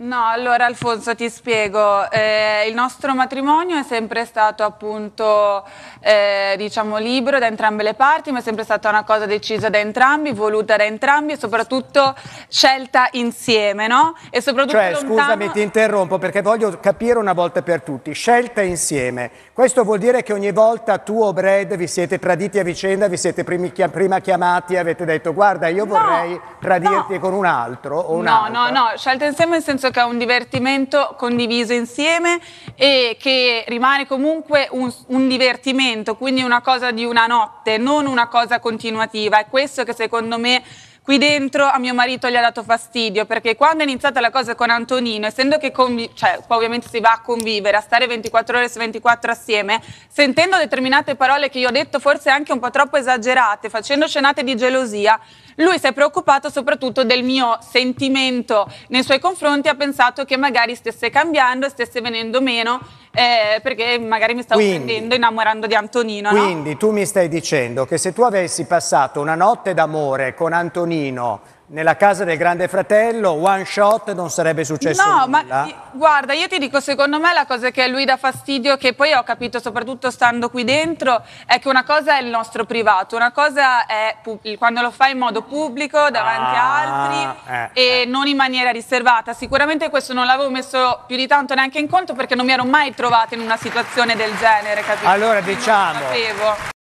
No, allora Alfonso ti spiego, eh, il nostro matrimonio è sempre stato appunto eh, diciamo libero da entrambe le parti, ma è sempre stata una cosa decisa da entrambi, voluta da entrambi e soprattutto scelta insieme, no? E soprattutto cioè, lontano... scusami, ti interrompo perché voglio capire una volta per tutti, scelta insieme, questo vuol dire che ogni volta tu o Brad vi siete traditi a vicenda, vi siete chia prima chiamati e avete detto guarda io vorrei no, tradirti no. con un altro o un no, No, no, no, scelta insieme nel senso senso che è un divertimento condiviso insieme e che rimane comunque un, un divertimento, quindi una cosa di una notte, non una cosa continuativa. È questo che secondo me qui dentro a mio marito gli ha dato fastidio perché quando è iniziata la cosa con Antonino, essendo che convi- cioè, qua ovviamente si va a convivere, a stare 24 ore su 24 assieme, sentendo determinate parole che io ho detto forse anche un po' troppo esagerate, facendo scenate di gelosia, lui si è preoccupato soprattutto del mio sentimento nei suoi confronti, ha pensato che magari stesse cambiando, stesse venendo meno eh, perché magari mi stavo quindi, prendendo innamorando di Antonino. Quindi no? tu mi stai dicendo che se tu avessi passato una notte d'amore con Antonino nella casa del grande fratello, one shot, non sarebbe successo no, nulla. No, ma guarda, io ti dico, secondo me la cosa che a lui dà fastidio, che poi ho capito soprattutto stando qui dentro, è che una cosa è il nostro privato, una cosa è quando lo fai in modo pubblico, davanti ah, a altri, eh, e eh. non in maniera riservata. Sicuramente questo non l'avevo messo più di tanto neanche in conto, perché non mi ero mai trovata in una situazione del genere, capito? Allora, diciamo...